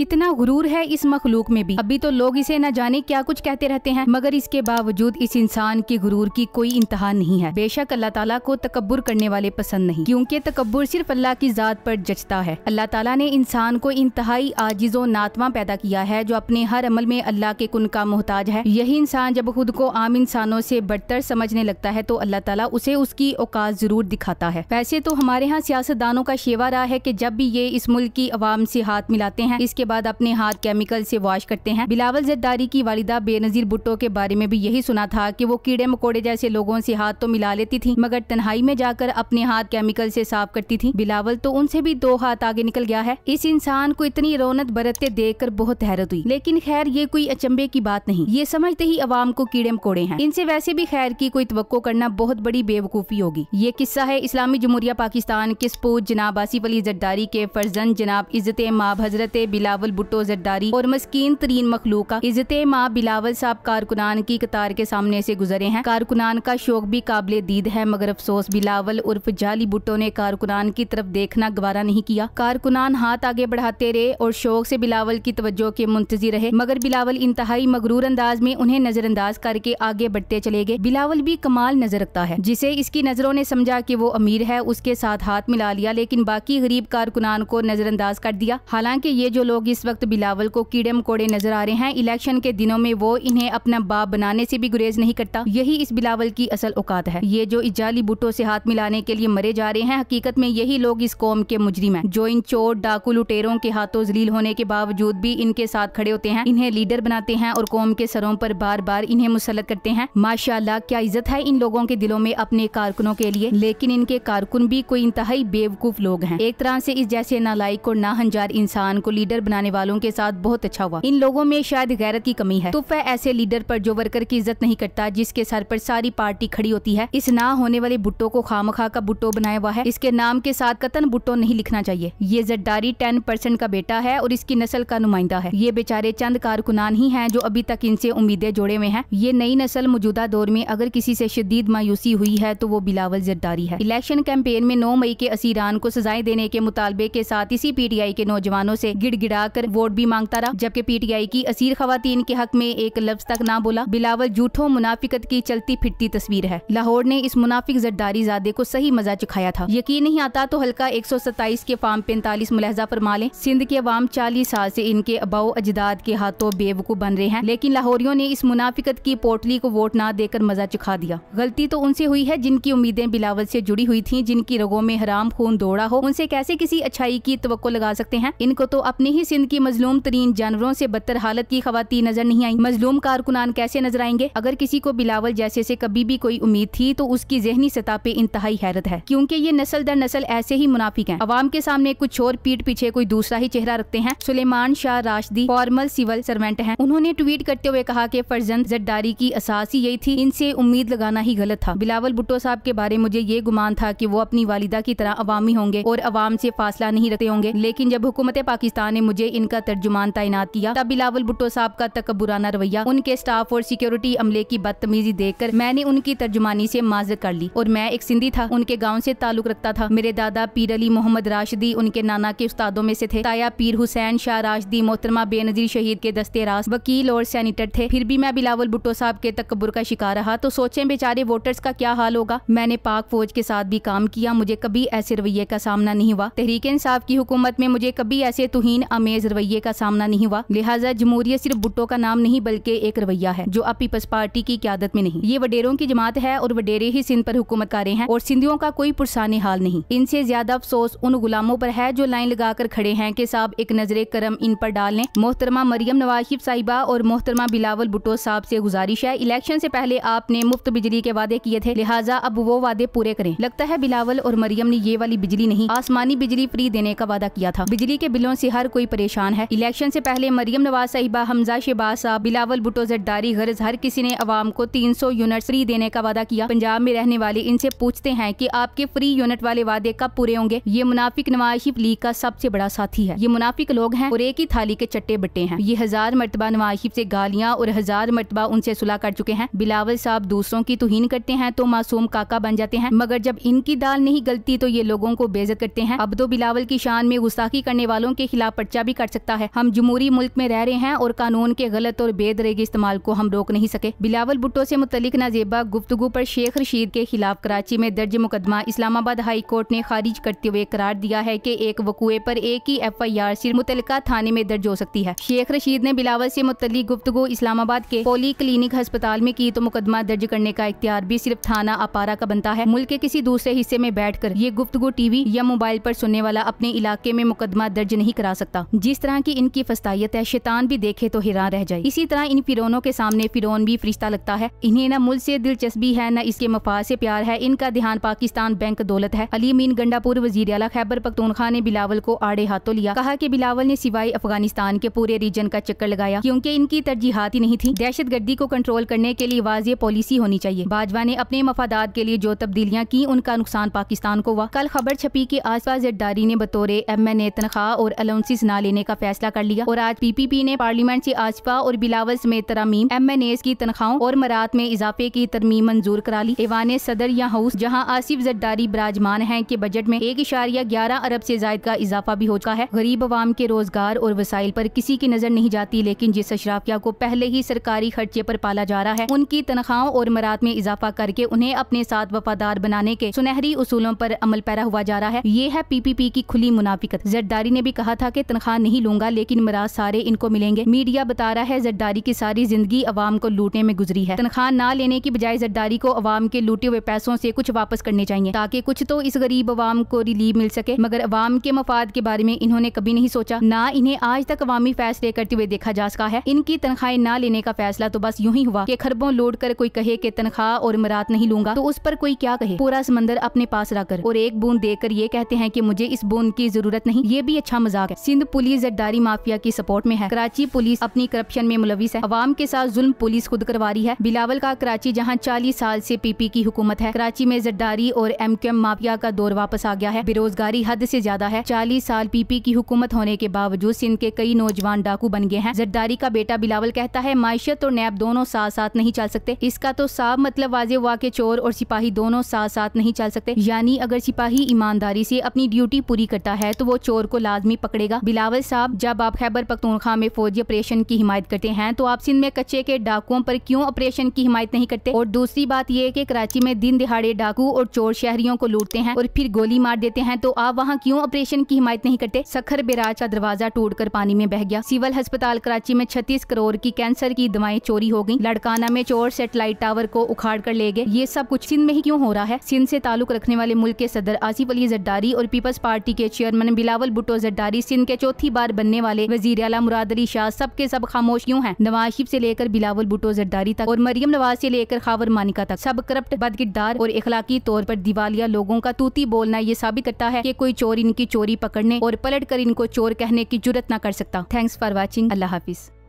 कितना गुरूर है इस मखलूक में भी अभी तो लोग इसे न जाने क्या कुछ कहते रहते हैं मगर इसके बावजूद इस इंसान के गुरूर की कोई इंतहा नहीं है बेशक अल्लाह तला को तकबर करने वाले पसंद नहीं क्योंकि तकबर सिर्फ अल्लाह की जात पर जचता है अल्लाह तला ने इंसान को इंतहाई आजिजो नातवा पैदा किया है जो अपने हर अमल में अल्लाह के कुन का मोहताज है यही इंसान जब खुद को आम इंसानों से बढ़तर समझने लगता है तो अल्लाह तला उसे उसकी औकात जरूर दिखाता है वैसे तो हमारे यहाँ सियासतदानों का शेवा रहा है की जब भी ये इस मुल्क की आवाम से हाथ मिलाते हैं इसके बाद अपने हाथ केमिकल से वॉश करते हैं बिलावल जद्दारी की वालिदा बेनजीर भुट्टो के बारे में भी यही सुना था कि वो कीड़े मकोड़े जैसे लोगों से हाथ तो मिला लेती थी मगर तन्हाई में जाकर अपने हाथ केमिकल से साफ करती थी बिलावल तो उनसे भी दो हाथ आगे निकल गया है इस इंसान को इतनी रौनक बरतते देख कर बहुत हैरत हुई लेकिन खैर ये कोई अचंबे की बात नहीं ये समझते ही अवाम को कीड़े मकोड़े हैं इनसे वैसे भी खैर की कोई तो करना बहुत बड़ी बेवकूफ़ी होगी ये किस्सा है इस्लामी जमहूरिया पाकिस्तान के सपूत जनाब आसिफ अली जद्दारी के फर्जन जनाब इज्जत माँ हजरत बिलावल बिलावल भुट्टो जद्दारी और मस्किन तरीन मखलू का इज्जत माँ बिलावल साहब कारकुनान की कतार के सामने ऐसी गुजरे हैं कारकुनान का शौक भी काबिल दीद है मगर अफसोस बिलावल उर्फ जाली भुट्टो ने कारकुनान की तरफ देखना गवारा नहीं किया कारकुनान हाथ आगे बढ़ाते रहे और शौक ऐसी बिलावल की तवज्जो के मुंतजी रहे मगर बिलावल इंतहाई मगरूर अंदाज में उन्हें नजरअंदाज करके आगे बढ़ते चले गए बिलावल भी कमाल नजर रखता है जिसे इसकी नजरों ने समझा की वो अमीर है उसके साथ हाथ मिला लिया लेकिन बाकी गरीब कारकुनान को नजरअंदाज कर दिया हालांकि ये जो लोग इस वक्त बिलावल को कीड़े मकोड़े नजर आ रहे हैं इलेक्शन के दिनों में वो इन्हें अपना बाप बनाने से भी गुरेज नहीं करता यही इस बिलावल की असल औकात है ये जो इजाली बुटो से हाथ मिलाने के लिए मरे जा रहे हैं हकीकत में यही लोग इस कौम के मुजरिम है जो इन चोर डाकू लुटेरों के हाथों जलील होने के बावजूद भी इनके साथ खड़े होते हैं इन्हें लीडर बनाते हैं और कौम के सरों पर बार बार इन्हें मुसलत करते हैं माशाला क्या इज्जत है इन लोगों के दिलों में अपने कारकुनों के लिए लेकिन इनके कारकुन भी कोई इंतहाई बेवकूफ लोग हैं एक तरह से इस जैसे नालायक और हंजार इंसान को लीडर बना बनाने वालों के साथ बहुत अच्छा हुआ इन लोगों में शायद गैरत की कमी है तो वह ऐसे लीडर पर जो वर्कर की इज्जत नहीं करता जिसके सर पर सारी पार्टी खड़ी होती है इस ना होने वाले भुट्टो को खा का भुट्टो बनाया हुआ है इसके नाम के साथ कतन भुट्टो नहीं लिखना चाहिए ये जद्दारी टेन परसेंट का बेटा है और इसकी नस्ल का नुमाइंदा है ये बेचारे चंद कारकुनान ही है जो अभी तक इनसे उम्मीदें जोड़े हुए हैं ये नई नस्ल मौजूदा दौर में अगर किसी से शदीद मायूसी हुई है तो वो बिलावल जद्दारी है इलेक्शन कैंपेन में नौ मई के असीरान को सजाएं देने के मुतालबे के साथ इसी पीटीआई के नौजवानों से गिड़गिड़ा आकर वोट भी मांगता रहा जबकि पीटीआई की असीर खातन के हक में एक लफ्ज तक ना बोला बिलावल झूठों मुनाफिकत की चलती फिरती तस्वीर है लाहौर ने इस मुनाफिक जरदारी जादे को सही मजा चुखाया था यकीन नहीं आता तो हल्का एक सौ सत्ताईस के फार्म पैंतालीस मुलहजा पर माले सिंध के अवाम चालीस साल ऐसी इनके अबाओ अजदाद के हाथों बेवकूफ बन रहे हैं लेकिन लाहौरियों ने इस मुनाफिकत की पोटली को वोट ना देकर मजा चुखा दिया गलती तो उनसे हुई है जिनकी उम्मीदें बिलावल ऐसी जुड़ी हुई थी जिनकी रगों में हराम खून दौड़ा हो उनसे कैसे किसी अच्छाई की तो लगा सकते हैं इनको तो अपने ही सिंध की मजलूम तरीन जानवरों से बदतर हालत की खातन नजर नहीं आई मजलूम कारकुनान कैसे नजर आएंगे अगर किसी को बिलावल जैसे से कभी भी कोई उम्मीद थी तो उसकी जहनी सतह पे इंतहाई हैरत है क्योंकि ये नस्ल दर नस्ल ऐसे ही मुनाफिक है अवाम के सामने कुछ और पीठ पीछे कोई दूसरा ही चेहरा रखते हैं Suleman Shah Rashdi formal civil servant है उन्होंने ट्वीट करते हुए कहा की फर्जंद जद्दारी की असासी यही थी इनसे उम्मीद लगाना ही गलत था बिलावल भुट्टो साहब के बारे मुझे ये गुमान था की वो अपनी वालिदा की तरह अवामी होंगे और अवाम से फासला नहीं रखते होंगे लेकिन जब हुकूमत पाकिस्तान ने मुझे जे इनका तर्जुमान तैनात किया तब बिलावल भुट्टो साहब का तकबुराना रवैया उनके स्टाफ और सिक्योरिटी अमले की बदतमीजी देख कर मैंने उनकी तर्जुमानी से माजर कर ली और मैं एक सिंधी था उनके गाँव से ताल्लुक रखता था मेरे दादा पीर अली मोहम्मद राशदी उनके नाना के उस्तादों में से थे ताया पीर हुसैन शाह राशदी मोहतरमा बेनजीर शहीद के दस्ते रास वकील और सैनिटर थे फिर भी मैं बिलावल भुट्टो साहब के तकबर का शिकार रहा तो सोचे बेचारे वोटर्स का क्या हाल होगा मैंने पाक फौज के साथ भी काम किया मुझे कभी ऐसे रवैये का सामना नहीं हुआ तहरीक इंसाफ की हुकूमत में मुझे कभी ऐसे तुहन अमे नेज रवैये का सामना नहीं हुआ लिहाजा जमहूरियत सिर्फ भुट्टो का नाम नहीं बल्कि एक रवैया है जो अब पीपल्स पार्टी की क्यादत में नहीं ये वडेरों की जमात है और वडेरे ही सिंध पर हुकूमत कर रहे हैं और सिंधियों का कोई पुरसाने हाल नहीं इनसे ज्यादा अफसोस उन गुलामों पर है जो लाइन लगाकर खड़े हैं कि साहब एक नजर करम इन पर डाल लें मोहतरमा मरियम नवाशिफ साहिबा और मोहतरमा बिलावल भुट्टो साहब से गुजारिश है इलेक्शन से पहले आपने मुफ्त बिजली के वादे किए थे लिहाजा अब वो वादे पूरे करें लगता है बिलावल और मरियम ने ये वाली बिजली नहीं आसमानी बिजली फ्री देने का वादा किया था बिजली के बिलों से हर कोई परेशान है इलेक्शन से पहले मरियम नवाज साहिबा हमजा साहब बिलावल भुटो जरदारी गर्ज हर किसी ने अवाम को तीन सौ यूनिट फ्री देने का वादा किया पंजाब में रहने वाले इनसे पूछते हैं की आपके फ्री यूनिट वाले वादे कब पूरे होंगे ये मुनाफिक नवाज लीग का सबसे बड़ा साथी है ये मुनाफिक लोग हैं और एक ही थाली के चट्टे बट्टे हैं ये हजार मरतबा नवाज ऐसी गालियाँ और हजार मरतबा उनसे सुलह कर चुके हैं बिलावल साहब दूसरों की तुहीन करते हैं तो मासूम काका बन जाते हैं मगर जब इनकी दाल नहीं गलती तो ये लोगों को बेजत करते हैं अब तो बिलावल की शान में गुस्ताखी करने वालों के खिलाफ पर्चा भी भी कर सकता है हम जमहूरी मुल्क में रह रहे हैं और कानून के गलत और के इस्तेमाल को हम रोक नहीं सके बिलावल भुट्टो से मुतलिक नाजेबा गुफ्तगु पर शेख रशीद के खिलाफ कराची में दर्ज मुकदमा इस्लामाबाद हाई कोर्ट ने खारिज करते हुए करार दिया है की एक वकुए पर एक ही एफ आई आर सिर्फ मुतलका थाने में दर्ज हो सकती है शेख रशीद ने बिलावल से मुतलिक गुफ्तगु इस्लामाबाद के पोली क्लिनिक अस्पताल में की तो मुकदमा दर्ज करने का इख्तियार भी सिर्फ थाना अपारा का बनता है मुल्क के किसी दूसरे हिस्से में बैठ कर ये गुफ्तगु टीवी या मोबाइल आरोप सुनने वाला अपने इलाके में मुकदमा दर्ज नहीं करा सकता जिस तरह की इनकी फस्तायत है शैतान भी देखे तो हैरान रह जाए इसी तरह इन फिरोनों के सामने फिरोन भी फरिश्ता लगता है इन्हें न मुल से दिलचस्पी है न इसके मफाद से प्यार है इनका ध्यान पाकिस्तान बैंक दौलत है अली मीन गंडापुर वजीर अला खैबर पख्तूनखा ने बिलावल को आड़े हाथों लिया कहा की बिलावल ने सिवाय अफगानिस्तान के पूरे रीजन का चक्कर लगाया क्यूँकी इनकी तरजीहत ही नहीं थी दहशत गर्दी को कंट्रोल करने के लिए वाज पॉलिसी होनी चाहिए बाजवा ने अपने मफादात के लिए जो तब्दीलियाँ की उनका नुकसान पाकिस्तान को हुआ कल खबर छपी की आसपास जरदारी ने बतौरे एम एन ए तनख्वाह और अलाउंसिस नाले लेने का फैसला कर लिया और आज पीपीपी ने पार्लियामेंट ऐसी आजपा और बिलावल समेत तरमीम एम एन एस की तनख्वाहों और मरात में इजाफे की तरमीम मंजूर करा ली एवान सदर या हाउस जहाँ आसिफ जद्दारी बराजमान है की बजट में एक इशारिया ग्यारह अरब ऐसी जायद का इजाफा भी हो चुका है गरीब आवाम के रोजगार और वसाइल आरोप किसी की नजर नहीं जाती लेकिन जिस अशराफिया को पहले ही सरकारी खर्चे आरोप पाला जा रहा है उनकी तनख्वाहों और मरात में इजाफा करके उन्हें अपने साथ वफादार बनाने के सुनहरी उसूलों आरोप अमल पैरा हुआ जा रहा है ये है पी पी पी की खुली मुनाफिकत जरदारी ने भी कहा था की तनख्वाह नहीं लूंगा लेकिन मराज सारे इनको मिलेंगे मीडिया बता रहा है जद्दारी की सारी जिंदगी अवाम को लूटने में गुजरी है तनख्वाह ना लेने की बजाय जद्दारी को अवाम के लूटे हुए पैसों से कुछ वापस करने चाहिए ताकि कुछ तो इस गरीब अवाम को रिलीफ मिल सके मगर अवाम के मफाद के बारे में इन्होंने कभी नहीं सोचा ना इन्हें आज तक अवामी फैसले करते हुए देखा जा सका है इनकी तनख्वाह ना लेने का फैसला तो बस यूं ही हुआ कि खरबों लोड कर कोई कहे कि तनख्वाह और मरात नहीं लूंगा तो उस पर कोई क्या कहे पूरा समंदर अपने पास रखकर और एक बूंद देकर ये कहते हैं की मुझे इस बूंद की जरूरत नहीं ये भी अच्छा मजाक है सिंध पुलिस जद्दारी माफिया की सपोर्ट में है कराची पुलिस अपनी करप्शन में मुलविस है अवाम के साथ जुल्म पुलिस खुद करवा रही है बिलावल का कराची जहाँ चालीस साल ऐसी पी पी की हुकूमत है कराची में जद्दारी और एम क्यू एम माफिया का दौर वापस आ गया है बेरोजगारी हद ऐसी ज्यादा है चालीस साल पी पी की हुकूमत होने के बावजूद सिंध के कई नौजवान डाकू बन गए हैं जद्दारी का बेटा बिलावल कहता है मायशत और नैब दोनों साथ साथ नहीं चल सकते इसका तो साफ मतलब वाजे हुआ के चोर और सिपाही दोनों साथ साथ नहीं चल सकते यानी अगर सिपाही ईमानदारी से अपनी ड्यूटी पूरी करता है तो वो चोर को लाजमी पकड़ेगा बिलावल बिलावल साहब जब आप खैबर पख्तूनखा में फौजी ऑपरेशन की हिमायत करते हैं तो आप सिंध में कच्चे के डाकुओं पर क्यों ऑपरेशन की हिमायत नहीं करते और दूसरी बात ये कि कराची में दिन दिहाड़े डाकू और चोर शहरियों को लूटते हैं और फिर गोली मार देते हैं तो आप वहाँ क्यों ऑपरेशन की हिमायत नहीं करते सखर बेराज का दरवाजा टूट कर पानी में बह गया सिविल अस्पताल कराची में छत्तीस करोड़ की कैंसर की दवाएं चोरी हो गयी लड़काना में चोर सेटेलाइट टावर को उखाड़ कर ले गए ये सब कुछ सिंध में ही क्यों हो रहा है सिंध से ताल्लुक रखने वाले मुल्क के सदर आसिफ अली जरदारी और पीपल्स पार्टी के चेयरमैन बिलावल भुट्टो जरदारी सिंध के चौथे चौथी बार बनने वाले वजीर अला मुराद अली शाह सब के सब खामोश क्यूँ है नवाज शिफ ऐसी लेकर बिलावल भुटो जरदारी तक और मरियम नवाज ऐसी लेकर खावर मानिका तक सब करप्ट बदकिरदार और इखलाकी तौर आरोप दिवालिया लोगों का तूती बोलना ये साबित करता है की कोई चोर इनकी चोरी पकड़ने और पलट कर इनको चोर कहने की जरूरत न कर सकता थैंक्स फॉर वॉचिंग अल्लाह हाफिज़